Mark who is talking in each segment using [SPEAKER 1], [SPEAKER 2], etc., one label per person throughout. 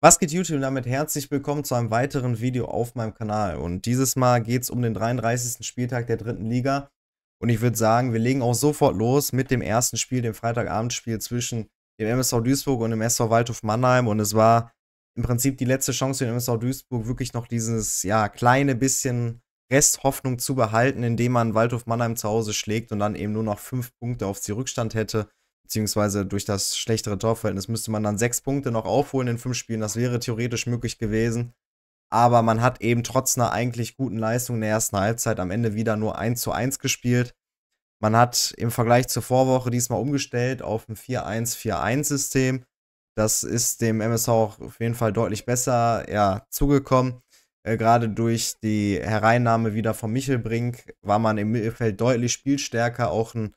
[SPEAKER 1] Was geht YouTube? Damit herzlich willkommen zu einem weiteren Video auf meinem Kanal. Und dieses Mal geht es um den 33. Spieltag der dritten Liga. Und ich würde sagen, wir legen auch sofort los mit dem ersten Spiel, dem Freitagabendspiel zwischen dem MSV Duisburg und dem SV Waldhof Mannheim. Und es war im Prinzip die letzte Chance für den MSV Duisburg, wirklich noch dieses ja, kleine bisschen Resthoffnung zu behalten, indem man Waldhof Mannheim zu Hause schlägt und dann eben nur noch fünf Punkte auf sie Rückstand hätte beziehungsweise durch das schlechtere Torverhältnis müsste man dann sechs Punkte noch aufholen in fünf Spielen. Das wäre theoretisch möglich gewesen. Aber man hat eben trotz einer eigentlich guten Leistung in der ersten Halbzeit am Ende wieder nur 1 zu 1 gespielt. Man hat im Vergleich zur Vorwoche diesmal umgestellt auf ein 4-1-4-1-System. Das ist dem MSV auch auf jeden Fall deutlich besser ja, zugekommen. Äh, gerade durch die Hereinnahme wieder von Michel Brink war man im Mittelfeld deutlich spielstärker. Auch ein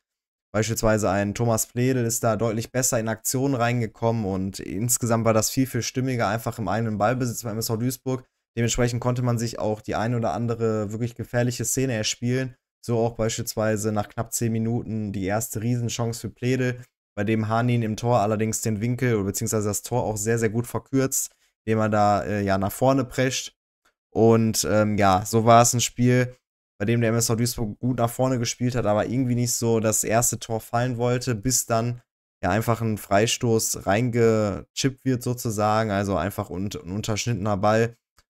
[SPEAKER 1] Beispielsweise ein Thomas Pledel ist da deutlich besser in Aktion reingekommen und insgesamt war das viel, viel stimmiger einfach im eigenen Ballbesitz beim MSV Duisburg. Dementsprechend konnte man sich auch die ein oder andere wirklich gefährliche Szene erspielen. So auch beispielsweise nach knapp 10 Minuten die erste Riesenchance für Pledel, bei dem Hanin im Tor allerdings den Winkel oder beziehungsweise das Tor auch sehr, sehr gut verkürzt, indem er da äh, ja nach vorne prescht. Und ähm, ja, so war es ein Spiel, bei dem der MSV Duisburg gut nach vorne gespielt hat, aber irgendwie nicht so das erste Tor fallen wollte, bis dann ja einfach ein Freistoß reingechippt wird sozusagen, also einfach un ein unterschnittener Ball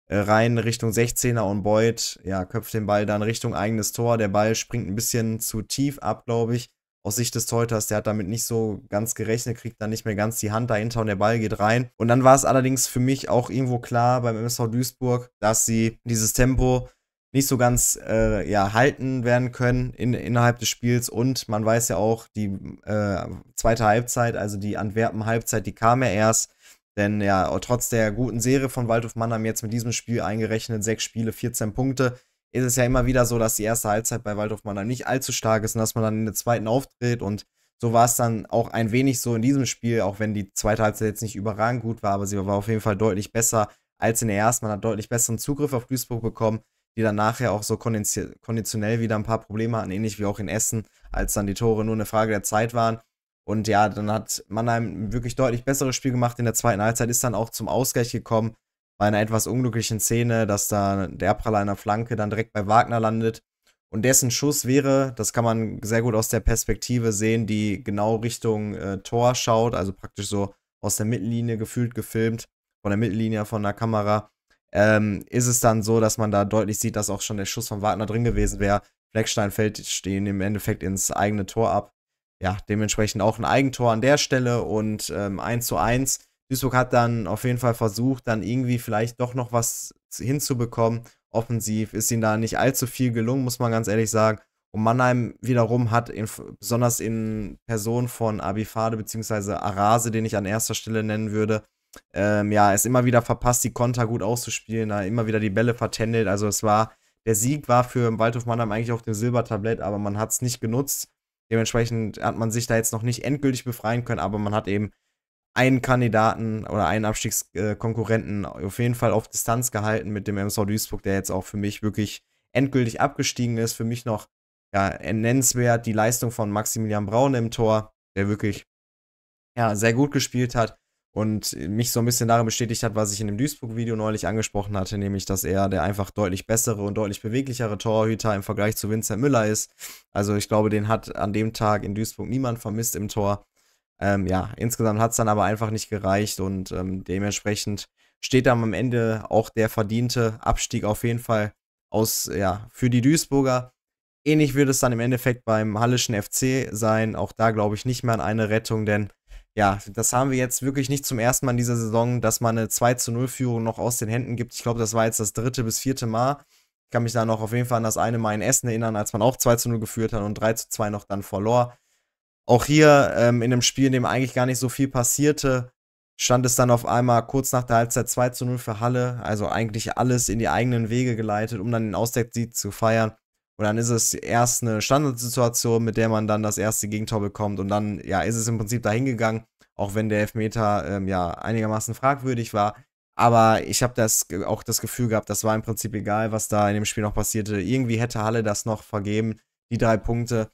[SPEAKER 1] äh, rein Richtung 16er und Beuth, ja, köpft den Ball dann Richtung eigenes Tor, der Ball springt ein bisschen zu tief ab, glaube ich, aus Sicht des Teuters, der hat damit nicht so ganz gerechnet, kriegt dann nicht mehr ganz die Hand dahinter und der Ball geht rein. Und dann war es allerdings für mich auch irgendwo klar beim MSV Duisburg, dass sie dieses Tempo nicht so ganz äh, ja, halten werden können in, innerhalb des Spiels. Und man weiß ja auch, die äh, zweite Halbzeit, also die Antwerpen-Halbzeit, die kam ja erst. Denn ja, trotz der guten Serie von Waldhof Mannheim jetzt mit diesem Spiel eingerechnet, sechs Spiele, 14 Punkte, ist es ja immer wieder so, dass die erste Halbzeit bei Waldhof Mannheim nicht allzu stark ist und dass man dann in der zweiten auftritt. Und so war es dann auch ein wenig so in diesem Spiel, auch wenn die zweite Halbzeit jetzt nicht überragend gut war, aber sie war auf jeden Fall deutlich besser als in der ersten. Man hat deutlich besseren Zugriff auf Duisburg bekommen die dann nachher auch so konditionell wieder ein paar Probleme hatten, ähnlich wie auch in Essen, als dann die Tore nur eine Frage der Zeit waren. Und ja, dann hat Mannheim wirklich deutlich besseres Spiel gemacht in der zweiten Halbzeit, ist dann auch zum Ausgleich gekommen bei einer etwas unglücklichen Szene, dass da der Abpraller einer Flanke dann direkt bei Wagner landet. Und dessen Schuss wäre, das kann man sehr gut aus der Perspektive sehen, die genau Richtung äh, Tor schaut, also praktisch so aus der Mittellinie gefühlt gefilmt, von der Mittellinie von der Kamera ähm, ist es dann so, dass man da deutlich sieht, dass auch schon der Schuss von Wagner drin gewesen wäre. Fleckstein fällt stehen im Endeffekt ins eigene Tor ab. Ja, dementsprechend auch ein Eigentor an der Stelle und ähm, 1 zu 1. Duisburg hat dann auf jeden Fall versucht, dann irgendwie vielleicht doch noch was hinzubekommen. Offensiv ist ihnen da nicht allzu viel gelungen, muss man ganz ehrlich sagen. Und Mannheim wiederum hat in, besonders in Person von Abifade bzw. Arase, den ich an erster Stelle nennen würde, ähm, ja, es immer wieder verpasst, die Konter gut auszuspielen, da immer wieder die Bälle vertändelt. Also es war, der Sieg war für Waldhof Mannheim eigentlich auf dem Silbertablett, aber man hat es nicht genutzt. Dementsprechend hat man sich da jetzt noch nicht endgültig befreien können, aber man hat eben einen Kandidaten oder einen Abstiegskonkurrenten äh, auf jeden Fall auf Distanz gehalten mit dem MSV Duisburg, der jetzt auch für mich wirklich endgültig abgestiegen ist. Für mich noch ja, nennenswert die Leistung von Maximilian Braun im Tor, der wirklich ja, sehr gut gespielt hat und mich so ein bisschen darin bestätigt hat, was ich in dem Duisburg-Video neulich angesprochen hatte, nämlich, dass er der einfach deutlich bessere und deutlich beweglichere Torhüter im Vergleich zu Vincent Müller ist. Also ich glaube, den hat an dem Tag in Duisburg niemand vermisst im Tor. Ähm, ja, insgesamt hat es dann aber einfach nicht gereicht und ähm, dementsprechend steht dann am Ende auch der verdiente Abstieg auf jeden Fall aus, ja, für die Duisburger. Ähnlich wird es dann im Endeffekt beim Halleschen FC sein. Auch da glaube ich nicht mehr an eine Rettung, denn ja, das haben wir jetzt wirklich nicht zum ersten Mal in dieser Saison, dass man eine 2 zu 0 Führung noch aus den Händen gibt. Ich glaube, das war jetzt das dritte bis vierte Mal. Ich kann mich da noch auf jeden Fall an das eine Mal in Essen erinnern, als man auch 2 zu 0 geführt hat und 3 zu 2 noch dann verlor. Auch hier ähm, in einem Spiel, in dem eigentlich gar nicht so viel passierte, stand es dann auf einmal kurz nach der Halbzeit 2 zu 0 für Halle. Also eigentlich alles in die eigenen Wege geleitet, um dann den Auswärtssieg zu feiern. Und dann ist es erst eine Standardsituation, mit der man dann das erste Gegentor bekommt. Und dann, ja, ist es im Prinzip dahin gegangen, auch wenn der Elfmeter ähm, ja einigermaßen fragwürdig war. Aber ich habe das auch das Gefühl gehabt, das war im Prinzip egal, was da in dem Spiel noch passierte. Irgendwie hätte Halle das noch vergeben, die drei Punkte.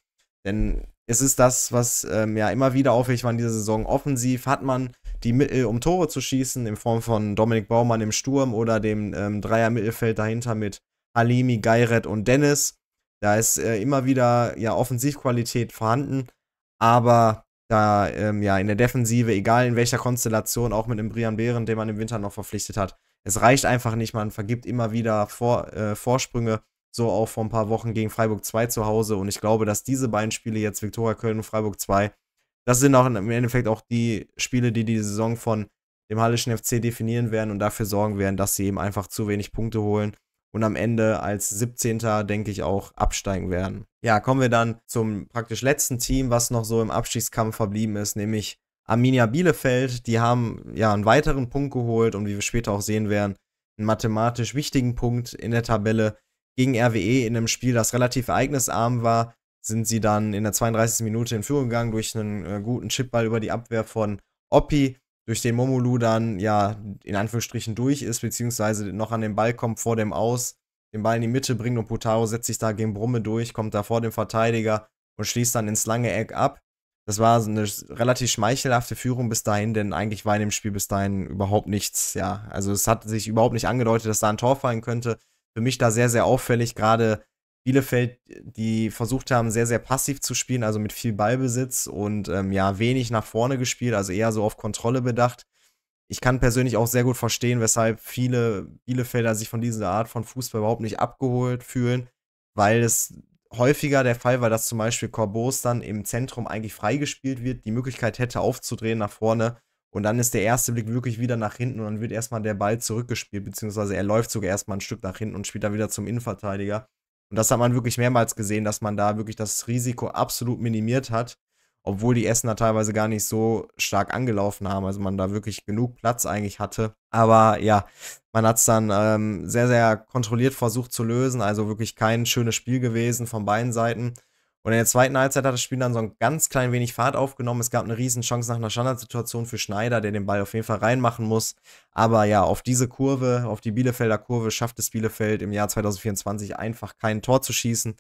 [SPEAKER 1] Denn es ist das, was ähm, ja immer wieder auffällig war in dieser Saison. Offensiv hat man die Mittel, um Tore zu schießen, in Form von Dominik Baumann im Sturm oder dem ähm, Dreier-Mittelfeld dahinter mit Halimi, Geiret und Dennis. Da ist äh, immer wieder ja Offensivqualität vorhanden, aber da ähm, ja in der Defensive, egal in welcher Konstellation, auch mit dem Brian Behren, den man im Winter noch verpflichtet hat, es reicht einfach nicht. Man vergibt immer wieder Vor, äh, Vorsprünge, so auch vor ein paar Wochen gegen Freiburg 2 zu Hause. Und ich glaube, dass diese beiden Spiele jetzt Viktoria Köln und Freiburg 2, das sind auch im Endeffekt auch die Spiele, die die Saison von dem Hallischen FC definieren werden und dafür sorgen werden, dass sie eben einfach zu wenig Punkte holen und am Ende als 17. denke ich auch absteigen werden. Ja, kommen wir dann zum praktisch letzten Team, was noch so im Abstiegskampf verblieben ist, nämlich Arminia Bielefeld. Die haben ja einen weiteren Punkt geholt und wie wir später auch sehen werden, einen mathematisch wichtigen Punkt in der Tabelle gegen RWE in einem Spiel, das relativ ereignisarm war. Sind sie dann in der 32. Minute in Führung gegangen durch einen äh, guten Chipball über die Abwehr von Oppi durch den Momolu dann ja in Anführungsstrichen durch ist, beziehungsweise noch an den Ball kommt vor dem Aus, den Ball in die Mitte bringt und Putaro setzt sich da gegen Brumme durch, kommt da vor dem Verteidiger und schließt dann ins lange Eck ab. Das war eine relativ schmeichelhafte Führung bis dahin, denn eigentlich war in dem Spiel bis dahin überhaupt nichts, ja. Also es hat sich überhaupt nicht angedeutet, dass da ein Tor fallen könnte. Für mich da sehr, sehr auffällig, gerade Bielefeld, die versucht haben, sehr, sehr passiv zu spielen, also mit viel Ballbesitz und ähm, ja, wenig nach vorne gespielt, also eher so auf Kontrolle bedacht. Ich kann persönlich auch sehr gut verstehen, weshalb viele Bielefelder sich von dieser Art von Fußball überhaupt nicht abgeholt fühlen, weil es häufiger der Fall war, dass zum Beispiel Corbos dann im Zentrum eigentlich freigespielt wird, die Möglichkeit hätte aufzudrehen nach vorne und dann ist der erste Blick wirklich wieder nach hinten und dann wird erstmal der Ball zurückgespielt, beziehungsweise er läuft sogar erstmal ein Stück nach hinten und spielt dann wieder zum Innenverteidiger. Und das hat man wirklich mehrmals gesehen, dass man da wirklich das Risiko absolut minimiert hat, obwohl die Essener teilweise gar nicht so stark angelaufen haben. Also man da wirklich genug Platz eigentlich hatte. Aber ja, man hat es dann ähm, sehr, sehr kontrolliert versucht zu lösen. Also wirklich kein schönes Spiel gewesen von beiden Seiten. Und in der zweiten Halbzeit hat das Spiel dann so ein ganz klein wenig Fahrt aufgenommen. Es gab eine Riesenchance nach einer Standardsituation für Schneider, der den Ball auf jeden Fall reinmachen muss. Aber ja, auf diese Kurve, auf die Bielefelder Kurve schafft es Bielefeld im Jahr 2024 einfach kein Tor zu schießen.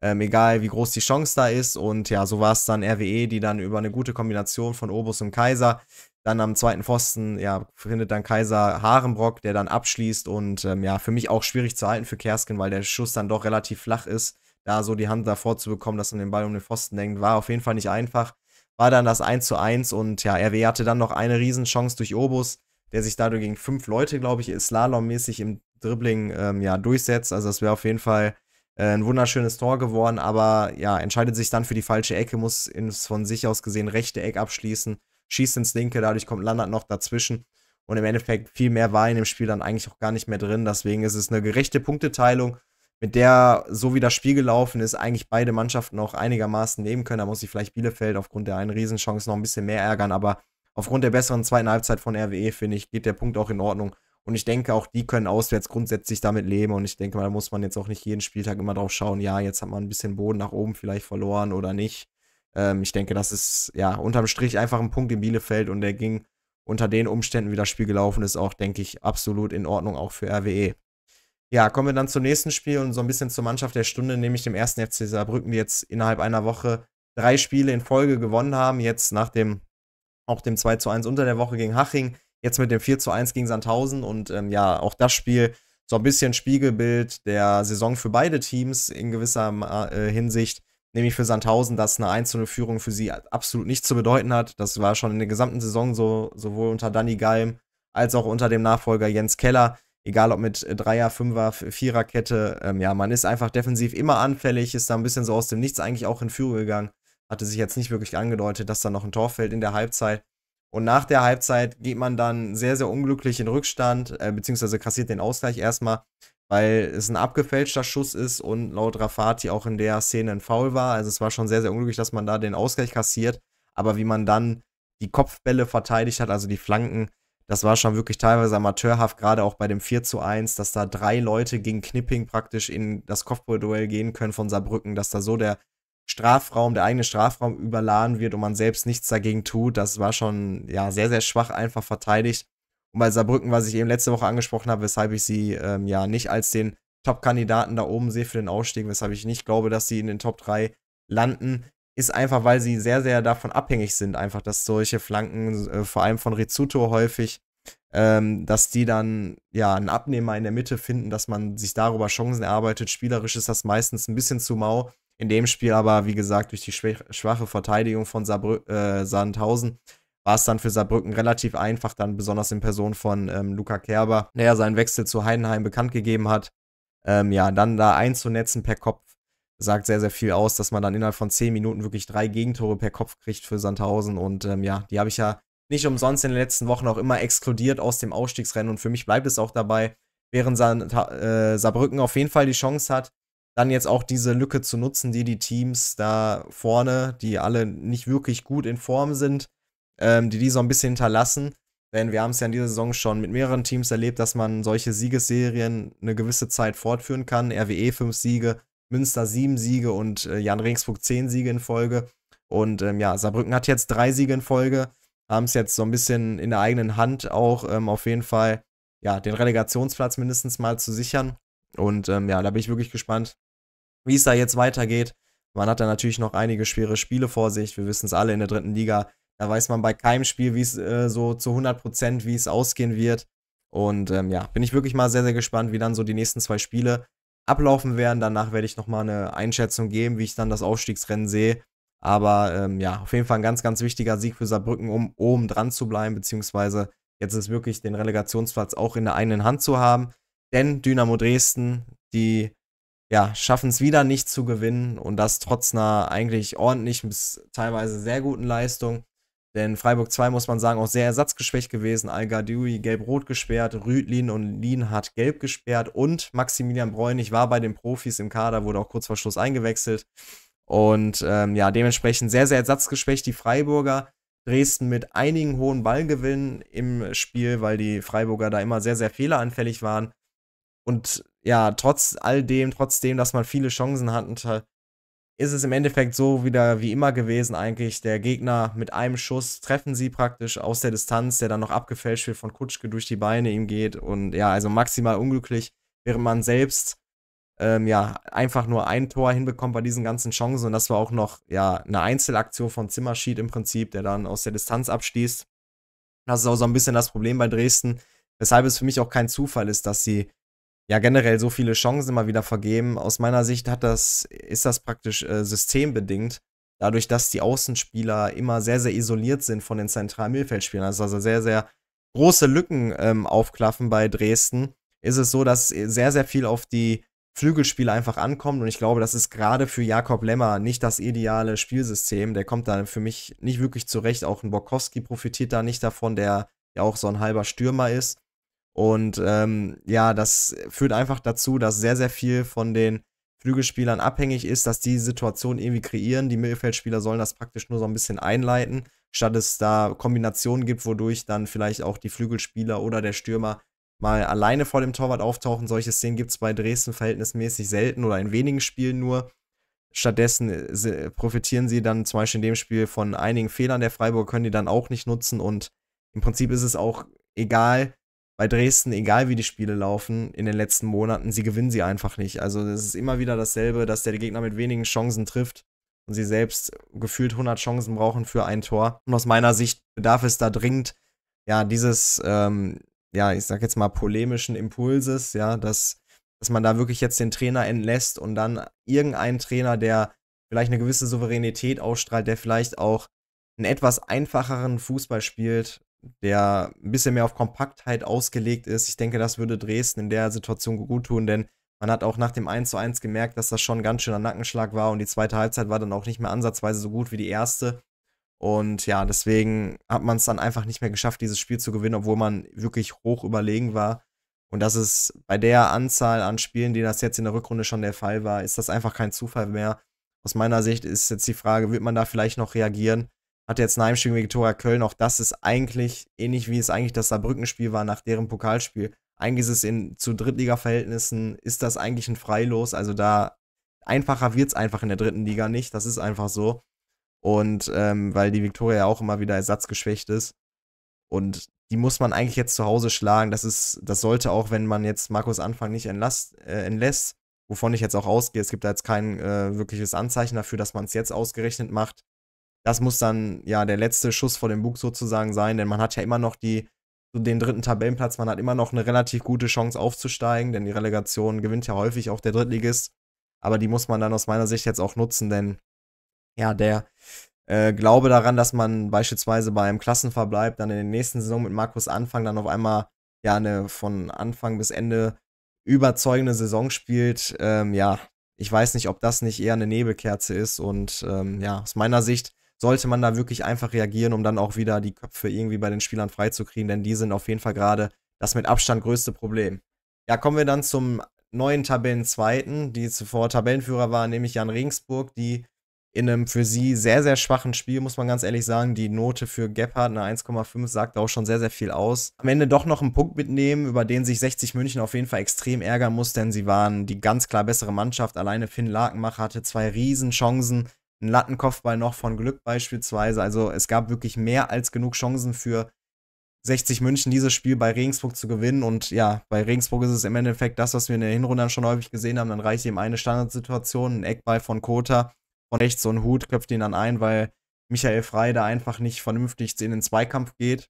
[SPEAKER 1] Ähm, egal wie groß die Chance da ist. Und ja, so war es dann RWE, die dann über eine gute Kombination von Obus und Kaiser dann am zweiten Pfosten, ja, findet dann Kaiser Harenbrock, der dann abschließt und ähm, ja, für mich auch schwierig zu halten für Kersken, weil der Schuss dann doch relativ flach ist da so die Hand davor zu bekommen, dass man den Ball um den Pfosten denkt, war auf jeden Fall nicht einfach. War dann das 1 zu 1 und ja, RW hatte dann noch eine Riesenchance durch Obus, der sich dadurch gegen fünf Leute, glaube ich, slalommäßig im Dribbling ähm, ja, durchsetzt. Also das wäre auf jeden Fall äh, ein wunderschönes Tor geworden, aber ja, entscheidet sich dann für die falsche Ecke, muss ins von sich aus gesehen rechte Eck abschließen, schießt ins linke, dadurch kommt Landert noch dazwischen. Und im Endeffekt viel mehr war in dem Spiel dann eigentlich auch gar nicht mehr drin. Deswegen ist es eine gerechte Punkteteilung mit der, so wie das Spiel gelaufen ist, eigentlich beide Mannschaften noch einigermaßen nehmen können. Da muss sich vielleicht Bielefeld aufgrund der einen Riesenchance noch ein bisschen mehr ärgern, aber aufgrund der besseren zweiten Halbzeit von RWE, finde ich, geht der Punkt auch in Ordnung. Und ich denke, auch die können auswärts grundsätzlich damit leben. Und ich denke, mal, da muss man jetzt auch nicht jeden Spieltag immer drauf schauen, ja, jetzt hat man ein bisschen Boden nach oben vielleicht verloren oder nicht. Ähm, ich denke, das ist ja unterm Strich einfach ein Punkt in Bielefeld und der ging unter den Umständen, wie das Spiel gelaufen ist, auch, denke ich, absolut in Ordnung, auch für RWE. Ja, kommen wir dann zum nächsten Spiel und so ein bisschen zur Mannschaft der Stunde, nämlich dem ersten FC Saarbrücken, die jetzt innerhalb einer Woche drei Spiele in Folge gewonnen haben. Jetzt nach dem, auch dem 2 zu 1 unter der Woche gegen Haching, jetzt mit dem 4 zu 1 gegen Sandhausen und ähm, ja, auch das Spiel so ein bisschen Spiegelbild der Saison für beide Teams in gewisser äh, Hinsicht, nämlich für Sandhausen, dass eine einzelne Führung für sie absolut nichts zu bedeuten hat. Das war schon in der gesamten Saison so, sowohl unter Danny Galm als auch unter dem Nachfolger Jens Keller egal ob mit äh, Dreier, Fünfer, Viererkette, ähm, ja, man ist einfach defensiv immer anfällig, ist da ein bisschen so aus dem Nichts eigentlich auch in Führung gegangen. Hatte sich jetzt nicht wirklich angedeutet, dass da noch ein Tor fällt in der Halbzeit. Und nach der Halbzeit geht man dann sehr, sehr unglücklich in Rückstand, äh, beziehungsweise kassiert den Ausgleich erstmal, weil es ein abgefälschter Schuss ist und laut Rafati auch in der Szene ein Foul war. Also es war schon sehr, sehr unglücklich, dass man da den Ausgleich kassiert. Aber wie man dann die Kopfbälle verteidigt hat, also die Flanken, das war schon wirklich teilweise amateurhaft, gerade auch bei dem 4 zu 1, dass da drei Leute gegen Knipping praktisch in das Kopfballduell gehen können von Saarbrücken, dass da so der Strafraum, der eigene Strafraum überladen wird und man selbst nichts dagegen tut. Das war schon ja sehr, sehr schwach einfach verteidigt. Und bei Saarbrücken, was ich eben letzte Woche angesprochen habe, weshalb ich sie ähm, ja nicht als den Top-Kandidaten da oben sehe für den Ausstieg, weshalb ich nicht glaube, dass sie in den Top 3 landen, ist einfach, weil sie sehr, sehr davon abhängig sind, einfach, dass solche Flanken, äh, vor allem von Rizzuto häufig, ähm, dass die dann ja einen Abnehmer in der Mitte finden, dass man sich darüber Chancen erarbeitet. Spielerisch ist das meistens ein bisschen zu mau. In dem Spiel aber, wie gesagt, durch die schwache Verteidigung von Saarbrü äh, Sandhausen war es dann für Saarbrücken relativ einfach, dann besonders in Person von ähm, Luca Kerber, der ja seinen Wechsel zu Heidenheim bekannt gegeben hat, ähm, ja, dann da einzunetzen per Kopf sagt sehr, sehr viel aus, dass man dann innerhalb von zehn Minuten wirklich drei Gegentore per Kopf kriegt für Sandhausen. Und ähm, ja, die habe ich ja nicht umsonst in den letzten Wochen auch immer exkludiert aus dem Ausstiegsrennen. Und für mich bleibt es auch dabei, während San äh, Saarbrücken auf jeden Fall die Chance hat, dann jetzt auch diese Lücke zu nutzen, die die Teams da vorne, die alle nicht wirklich gut in Form sind, ähm, die die so ein bisschen hinterlassen. Denn wir haben es ja in dieser Saison schon mit mehreren Teams erlebt, dass man solche Siegesserien eine gewisse Zeit fortführen kann. RWE fünf Siege, Münster sieben Siege und äh, Jan Regensburg zehn Siege in Folge. Und ähm, ja, Saarbrücken hat jetzt drei Siege in Folge, haben es jetzt so ein bisschen in der eigenen Hand auch ähm, auf jeden Fall, ja, den Relegationsplatz mindestens mal zu sichern. Und ähm, ja, da bin ich wirklich gespannt, wie es da jetzt weitergeht. Man hat da natürlich noch einige schwere Spiele vor sich. Wir wissen es alle in der dritten Liga. Da weiß man bei keinem Spiel, wie es äh, so zu 100 Prozent, wie es ausgehen wird. Und ähm, ja, bin ich wirklich mal sehr, sehr gespannt, wie dann so die nächsten zwei Spiele ablaufen werden. Danach werde ich nochmal eine Einschätzung geben, wie ich dann das Aufstiegsrennen sehe. Aber ähm, ja, auf jeden Fall ein ganz, ganz wichtiger Sieg für Saarbrücken, um oben dran zu bleiben, beziehungsweise jetzt ist wirklich den Relegationsplatz auch in der eigenen Hand zu haben. Denn Dynamo Dresden, die ja, schaffen es wieder nicht zu gewinnen und das trotz einer eigentlich ordentlichen bis teilweise sehr guten Leistung. Denn Freiburg 2 muss man sagen, auch sehr ersatzgeschwächt gewesen. Al-Gadoui gelb-rot gesperrt, Rüdlin und hat gelb gesperrt und Maximilian Bräunig war bei den Profis im Kader, wurde auch kurz vor Schluss eingewechselt. Und ähm, ja, dementsprechend sehr, sehr ersatzgeschwächt die Freiburger. Dresden mit einigen hohen Ballgewinnen im Spiel, weil die Freiburger da immer sehr, sehr fehleranfällig waren. Und ja, trotz all dem, trotzdem, dass man viele Chancen hatte, ist es im Endeffekt so wieder wie immer gewesen eigentlich. Der Gegner mit einem Schuss treffen sie praktisch aus der Distanz, der dann noch abgefälscht wird von Kutschke durch die Beine ihm geht. Und ja, also maximal unglücklich, während man selbst ähm, ja einfach nur ein Tor hinbekommt bei diesen ganzen Chancen. Und das war auch noch ja eine Einzelaktion von Zimmerschied im Prinzip, der dann aus der Distanz abschließt. Das ist auch so ein bisschen das Problem bei Dresden, weshalb es für mich auch kein Zufall ist, dass sie ja generell so viele Chancen immer wieder vergeben. Aus meiner Sicht hat das, ist das praktisch äh, systembedingt. Dadurch, dass die Außenspieler immer sehr, sehr isoliert sind von den zentralen Mittelfeldspielern, also, also sehr, sehr große Lücken ähm, aufklaffen bei Dresden, ist es so, dass sehr, sehr viel auf die Flügelspieler einfach ankommt. Und ich glaube, das ist gerade für Jakob Lemmer nicht das ideale Spielsystem. Der kommt da für mich nicht wirklich zurecht. Auch ein Borkowski profitiert da nicht davon, der ja auch so ein halber Stürmer ist. Und ähm, ja, das führt einfach dazu, dass sehr, sehr viel von den Flügelspielern abhängig ist, dass die Situation irgendwie kreieren. Die Mittelfeldspieler sollen das praktisch nur so ein bisschen einleiten, statt es da Kombinationen gibt, wodurch dann vielleicht auch die Flügelspieler oder der Stürmer mal alleine vor dem Torwart auftauchen. Solche Szenen gibt es bei Dresden verhältnismäßig selten oder in wenigen Spielen nur. Stattdessen äh, profitieren sie dann zum Beispiel in dem Spiel von einigen Fehlern der Freiburg, können die dann auch nicht nutzen und im Prinzip ist es auch egal, bei Dresden, egal wie die Spiele laufen in den letzten Monaten, sie gewinnen sie einfach nicht. Also es ist immer wieder dasselbe, dass der Gegner mit wenigen Chancen trifft und sie selbst gefühlt 100 Chancen brauchen für ein Tor. Und aus meiner Sicht bedarf es da dringend, ja, dieses, ähm, ja, ich sag jetzt mal polemischen Impulses, ja, dass, dass man da wirklich jetzt den Trainer entlässt und dann irgendeinen Trainer, der vielleicht eine gewisse Souveränität ausstrahlt, der vielleicht auch einen etwas einfacheren Fußball spielt, der ein bisschen mehr auf Kompaktheit ausgelegt ist. Ich denke, das würde Dresden in der Situation gut tun, denn man hat auch nach dem 1:1 gemerkt, dass das schon ein ganz schöner Nackenschlag war und die zweite Halbzeit war dann auch nicht mehr ansatzweise so gut wie die erste. Und ja, deswegen hat man es dann einfach nicht mehr geschafft, dieses Spiel zu gewinnen, obwohl man wirklich hoch überlegen war. Und das ist bei der Anzahl an Spielen, die das jetzt in der Rückrunde schon der Fall war, ist das einfach kein Zufall mehr. Aus meiner Sicht ist jetzt die Frage, wird man da vielleicht noch reagieren? hat jetzt ein Heimspiel gegen Viktoria Köln. Auch das ist eigentlich ähnlich wie es eigentlich das Saarbrückenspiel war nach deren Pokalspiel. Eigentlich ist es in, zu Drittliga-Verhältnissen, ist das eigentlich ein Freilos. Also da einfacher wird es einfach in der dritten Liga nicht. Das ist einfach so. Und ähm, weil die Viktoria ja auch immer wieder ersatzgeschwächt ist. Und die muss man eigentlich jetzt zu Hause schlagen. Das ist, das sollte auch, wenn man jetzt Markus Anfang nicht entlasst, äh, entlässt, wovon ich jetzt auch ausgehe, es gibt da jetzt kein äh, wirkliches Anzeichen dafür, dass man es jetzt ausgerechnet macht, das muss dann ja der letzte Schuss vor dem Bug sozusagen sein, denn man hat ja immer noch die, so den dritten Tabellenplatz, man hat immer noch eine relativ gute Chance aufzusteigen, denn die Relegation gewinnt ja häufig auch der Drittligist. Aber die muss man dann aus meiner Sicht jetzt auch nutzen, denn ja, der äh, Glaube daran, dass man beispielsweise bei einem Klassenverbleib dann in der nächsten Saison mit Markus Anfang dann auf einmal ja eine von Anfang bis Ende überzeugende Saison spielt, ähm, ja, ich weiß nicht, ob das nicht eher eine Nebelkerze ist und ähm, ja, aus meiner Sicht sollte man da wirklich einfach reagieren, um dann auch wieder die Köpfe irgendwie bei den Spielern freizukriegen, denn die sind auf jeden Fall gerade das mit Abstand größte Problem. Ja, kommen wir dann zum neuen Tabellenzweiten, die zuvor Tabellenführer war, nämlich Jan Regensburg, die in einem für sie sehr, sehr schwachen Spiel, muss man ganz ehrlich sagen. Die Note für Gebhardt, eine 1,5, sagt auch schon sehr, sehr viel aus. Am Ende doch noch einen Punkt mitnehmen, über den sich 60 München auf jeden Fall extrem ärgern muss, denn sie waren die ganz klar bessere Mannschaft. Alleine Finn Lakenmacher hatte zwei Riesenchancen ein Lattenkopfball noch von Glück beispielsweise. Also es gab wirklich mehr als genug Chancen für 60 München, dieses Spiel bei Regensburg zu gewinnen. Und ja, bei Regensburg ist es im Endeffekt das, was wir in der Hinrunde schon häufig gesehen haben. Dann reicht eben eine Standardsituation, ein Eckball von Kota, von rechts so ein Hut, köpft ihn dann ein, weil Michael Frey da einfach nicht vernünftig in den Zweikampf geht.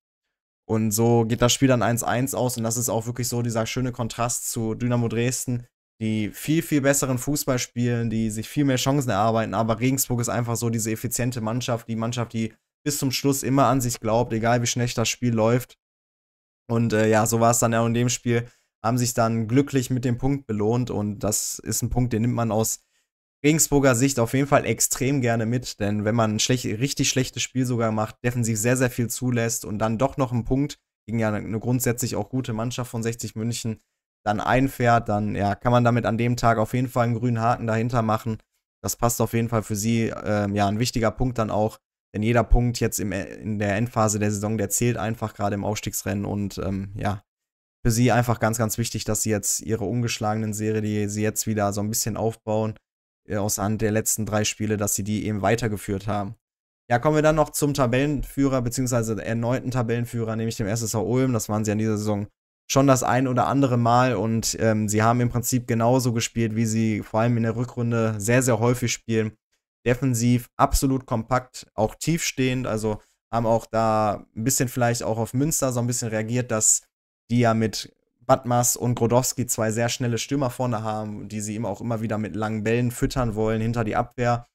[SPEAKER 1] Und so geht das Spiel dann 1-1 aus. Und das ist auch wirklich so dieser schöne Kontrast zu Dynamo Dresden, die viel, viel besseren Fußball spielen, die sich viel mehr Chancen erarbeiten. Aber Regensburg ist einfach so diese effiziente Mannschaft, die Mannschaft, die bis zum Schluss immer an sich glaubt, egal wie schlecht das Spiel läuft. Und äh, ja, so war es dann auch in dem Spiel. Haben sich dann glücklich mit dem Punkt belohnt und das ist ein Punkt, den nimmt man aus Regensburger Sicht auf jeden Fall extrem gerne mit, denn wenn man ein schlech richtig schlechtes Spiel sogar macht, defensiv sehr, sehr viel zulässt und dann doch noch einen Punkt gegen ja eine grundsätzlich auch gute Mannschaft von 60 München, dann einfährt, dann ja, kann man damit an dem Tag auf jeden Fall einen grünen Haken dahinter machen. Das passt auf jeden Fall für sie. Ähm, ja, ein wichtiger Punkt dann auch, denn jeder Punkt jetzt im, äh, in der Endphase der Saison, der zählt einfach gerade im Aufstiegsrennen und ähm, ja, für sie einfach ganz, ganz wichtig, dass sie jetzt ihre ungeschlagenen Serie, die sie jetzt wieder so ein bisschen aufbauen, äh, aus Hand der letzten drei Spiele, dass sie die eben weitergeführt haben. Ja, kommen wir dann noch zum Tabellenführer, beziehungsweise erneuten Tabellenführer, nämlich dem SSV Ulm. Das waren sie an dieser Saison schon das ein oder andere Mal und ähm, sie haben im Prinzip genauso gespielt, wie sie vor allem in der Rückrunde sehr, sehr häufig spielen. Defensiv absolut kompakt, auch tiefstehend, also haben auch da ein bisschen vielleicht auch auf Münster so ein bisschen reagiert, dass die ja mit Badmas und Grodowski zwei sehr schnelle Stürmer vorne haben, die sie eben auch immer wieder mit langen Bällen füttern wollen hinter die Abwehr.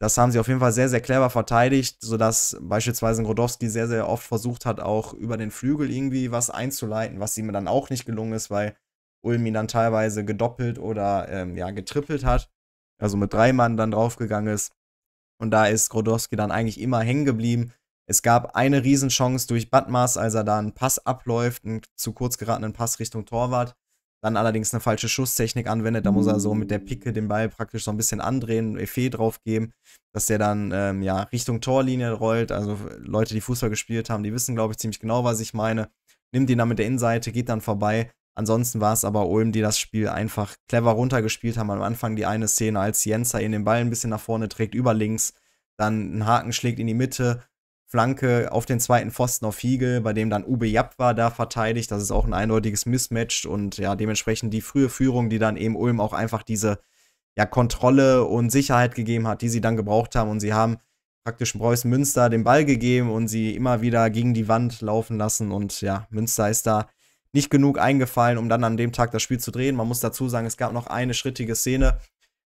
[SPEAKER 1] Das haben sie auf jeden Fall sehr, sehr clever verteidigt, sodass beispielsweise Grodowski sehr, sehr oft versucht hat, auch über den Flügel irgendwie was einzuleiten, was ihm dann auch nicht gelungen ist, weil Ulm ihn dann teilweise gedoppelt oder ähm, ja, getrippelt hat, also mit drei Mann dann draufgegangen ist. Und da ist Grodowski dann eigentlich immer hängen geblieben. Es gab eine Riesenchance durch Badmars, als er da einen Pass abläuft, einen zu kurz geratenen Pass Richtung Torwart dann allerdings eine falsche Schusstechnik anwendet. Da muss er so mit der Picke den Ball praktisch so ein bisschen andrehen, Effet drauf geben, dass der dann ähm, ja, Richtung Torlinie rollt. Also Leute, die Fußball gespielt haben, die wissen, glaube ich, ziemlich genau, was ich meine. Nimmt ihn dann mit der Innenseite, geht dann vorbei. Ansonsten war es aber Ulm, die das Spiel einfach clever runtergespielt haben. Am Anfang die eine Szene, als Jenser ihn den Ball ein bisschen nach vorne trägt, über links, dann einen Haken schlägt in die Mitte, Flanke auf den zweiten Pfosten auf Fiegel, bei dem dann Ube Japp war, da verteidigt. Das ist auch ein eindeutiges Mismatch und ja, dementsprechend die frühe Führung, die dann eben Ulm auch einfach diese ja, Kontrolle und Sicherheit gegeben hat, die sie dann gebraucht haben. Und sie haben praktisch Preußen Münster den Ball gegeben und sie immer wieder gegen die Wand laufen lassen. Und ja, Münster ist da nicht genug eingefallen, um dann an dem Tag das Spiel zu drehen. Man muss dazu sagen, es gab noch eine schrittige Szene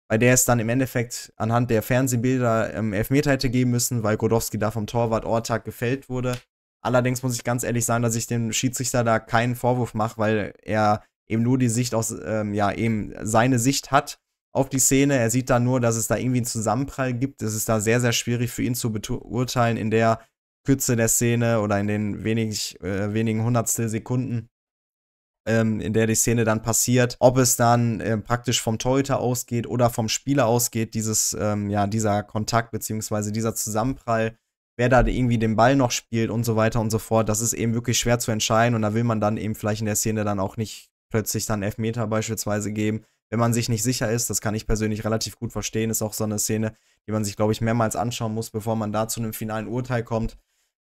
[SPEAKER 1] bei der es dann im Endeffekt anhand der Fernsehbilder ähm, Elfmeter hätte geben müssen, weil Godowski da vom Torwart Ortag gefällt wurde. Allerdings muss ich ganz ehrlich sagen, dass ich dem Schiedsrichter da keinen Vorwurf mache, weil er eben nur die Sicht aus, ähm, ja, eben seine Sicht hat auf die Szene. Er sieht da nur, dass es da irgendwie einen Zusammenprall gibt. Es ist da sehr, sehr schwierig für ihn zu beurteilen in der Kürze der Szene oder in den wenig, äh, wenigen Hundertstel Sekunden ähm, in der die Szene dann passiert, ob es dann äh, praktisch vom Torhüter ausgeht oder vom Spieler ausgeht, dieses, ähm, ja, dieser Kontakt beziehungsweise dieser Zusammenprall, wer da irgendwie den Ball noch spielt und so weiter und so fort, das ist eben wirklich schwer zu entscheiden und da will man dann eben vielleicht in der Szene dann auch nicht plötzlich dann Elfmeter beispielsweise geben, wenn man sich nicht sicher ist. Das kann ich persönlich relativ gut verstehen. Ist auch so eine Szene, die man sich, glaube ich, mehrmals anschauen muss, bevor man da zu einem finalen Urteil kommt.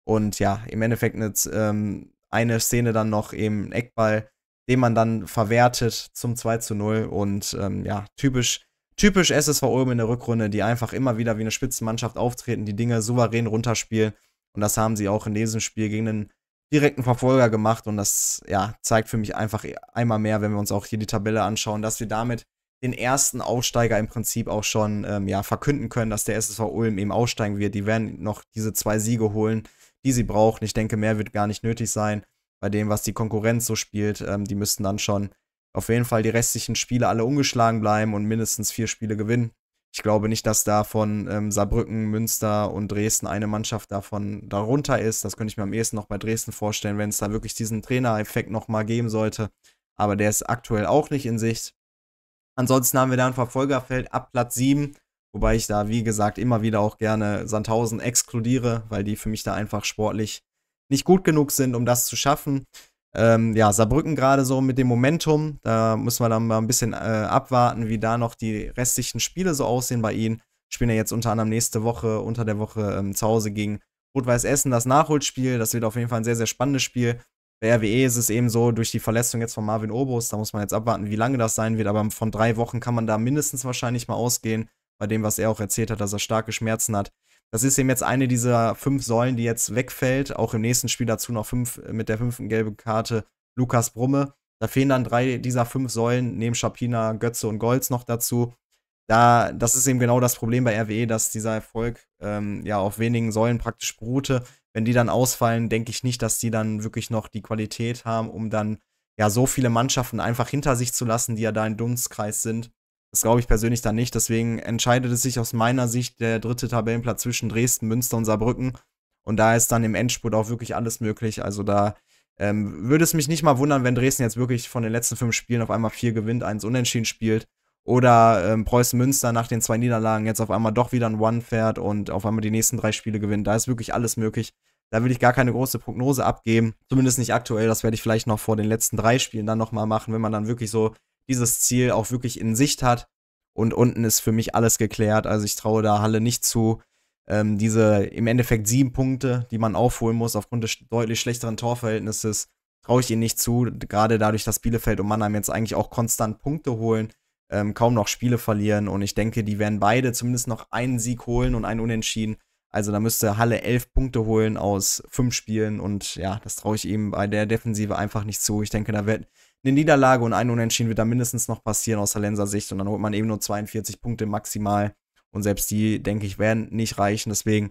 [SPEAKER 1] Und ja, im Endeffekt eine, ähm, eine Szene dann noch eben Eckball, den man dann verwertet zum 2 zu 0. Und ähm, ja, typisch, typisch SSV Ulm in der Rückrunde, die einfach immer wieder wie eine Spitzenmannschaft auftreten, die Dinge souverän runterspielen. Und das haben sie auch in diesem Spiel gegen den direkten Verfolger gemacht. Und das ja, zeigt für mich einfach einmal mehr, wenn wir uns auch hier die Tabelle anschauen, dass wir damit den ersten Aufsteiger im Prinzip auch schon ähm, ja, verkünden können, dass der SSV Ulm eben aussteigen wird. Die werden noch diese zwei Siege holen, die sie brauchen. Ich denke, mehr wird gar nicht nötig sein bei dem, was die Konkurrenz so spielt. Ähm, die müssten dann schon auf jeden Fall die restlichen Spiele alle ungeschlagen bleiben und mindestens vier Spiele gewinnen. Ich glaube nicht, dass da von ähm, Saarbrücken, Münster und Dresden eine Mannschaft davon darunter ist. Das könnte ich mir am ehesten noch bei Dresden vorstellen, wenn es da wirklich diesen Trainereffekt nochmal geben sollte. Aber der ist aktuell auch nicht in Sicht. Ansonsten haben wir da ein Verfolgerfeld ab Platz 7, wobei ich da, wie gesagt, immer wieder auch gerne Sandhausen exkludiere, weil die für mich da einfach sportlich nicht gut genug sind, um das zu schaffen. Ähm, ja, Saarbrücken gerade so mit dem Momentum. Da müssen wir dann mal ein bisschen äh, abwarten, wie da noch die restlichen Spiele so aussehen bei ihnen. Spielen ja jetzt unter anderem nächste Woche, unter der Woche ähm, zu Hause gegen Rot-Weiß Essen, das Nachholspiel. Das wird auf jeden Fall ein sehr, sehr spannendes Spiel. Bei RWE ist es eben so, durch die Verletzung jetzt von Marvin Obus, da muss man jetzt abwarten, wie lange das sein wird, aber von drei Wochen kann man da mindestens wahrscheinlich mal ausgehen, bei dem, was er auch erzählt hat, dass er starke Schmerzen hat. Das ist eben jetzt eine dieser fünf Säulen, die jetzt wegfällt. Auch im nächsten Spiel dazu noch fünf äh, mit der fünften gelben Karte Lukas Brumme. Da fehlen dann drei dieser fünf Säulen, neben Schapina, Götze und Golz noch dazu. Da, das ist eben genau das Problem bei RWE, dass dieser Erfolg ähm, ja auf wenigen Säulen praktisch beruhte. Wenn die dann ausfallen, denke ich nicht, dass die dann wirklich noch die Qualität haben, um dann ja so viele Mannschaften einfach hinter sich zu lassen, die ja da im Dunstkreis sind. Das glaube ich persönlich dann nicht. Deswegen entscheidet es sich aus meiner Sicht der dritte Tabellenplatz zwischen Dresden, Münster und Saarbrücken. Und da ist dann im Endspurt auch wirklich alles möglich. Also da ähm, würde es mich nicht mal wundern, wenn Dresden jetzt wirklich von den letzten fünf Spielen auf einmal vier gewinnt, eins unentschieden spielt. Oder ähm, Preußen Münster nach den zwei Niederlagen jetzt auf einmal doch wieder ein One fährt und auf einmal die nächsten drei Spiele gewinnt. Da ist wirklich alles möglich. Da will ich gar keine große Prognose abgeben. Zumindest nicht aktuell. Das werde ich vielleicht noch vor den letzten drei Spielen dann nochmal machen, wenn man dann wirklich so dieses Ziel auch wirklich in Sicht hat. Und unten ist für mich alles geklärt. Also ich traue da Halle nicht zu. Ähm, diese im Endeffekt sieben Punkte, die man aufholen muss aufgrund des deutlich schlechteren Torverhältnisses, traue ich ihnen nicht zu. Gerade dadurch, dass Bielefeld und Mannheim jetzt eigentlich auch konstant Punkte holen, ähm, kaum noch Spiele verlieren. Und ich denke, die werden beide zumindest noch einen Sieg holen und einen Unentschieden. Also da müsste Halle elf Punkte holen aus fünf Spielen und ja, das traue ich ihm bei der Defensive einfach nicht zu. Ich denke, da wird eine Niederlage und ein Unentschieden wird da mindestens noch passieren aus der Lenser Sicht und dann holt man eben nur 42 Punkte maximal und selbst die, denke ich, werden nicht reichen. Deswegen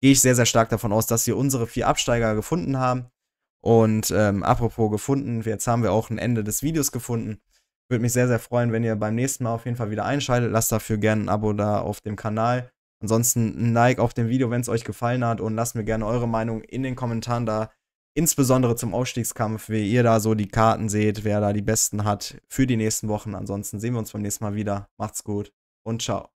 [SPEAKER 1] gehe ich sehr, sehr stark davon aus, dass wir unsere vier Absteiger gefunden haben. Und ähm, apropos gefunden, jetzt haben wir auch ein Ende des Videos gefunden. Würde mich sehr, sehr freuen, wenn ihr beim nächsten Mal auf jeden Fall wieder einschaltet. Lasst dafür gerne ein Abo da auf dem Kanal. Ansonsten ein Like auf dem Video, wenn es euch gefallen hat und lasst mir gerne eure Meinung in den Kommentaren da insbesondere zum Aufstiegskampf, wie ihr da so die Karten seht, wer da die besten hat für die nächsten Wochen. Ansonsten sehen wir uns beim nächsten Mal wieder. Macht's gut und ciao.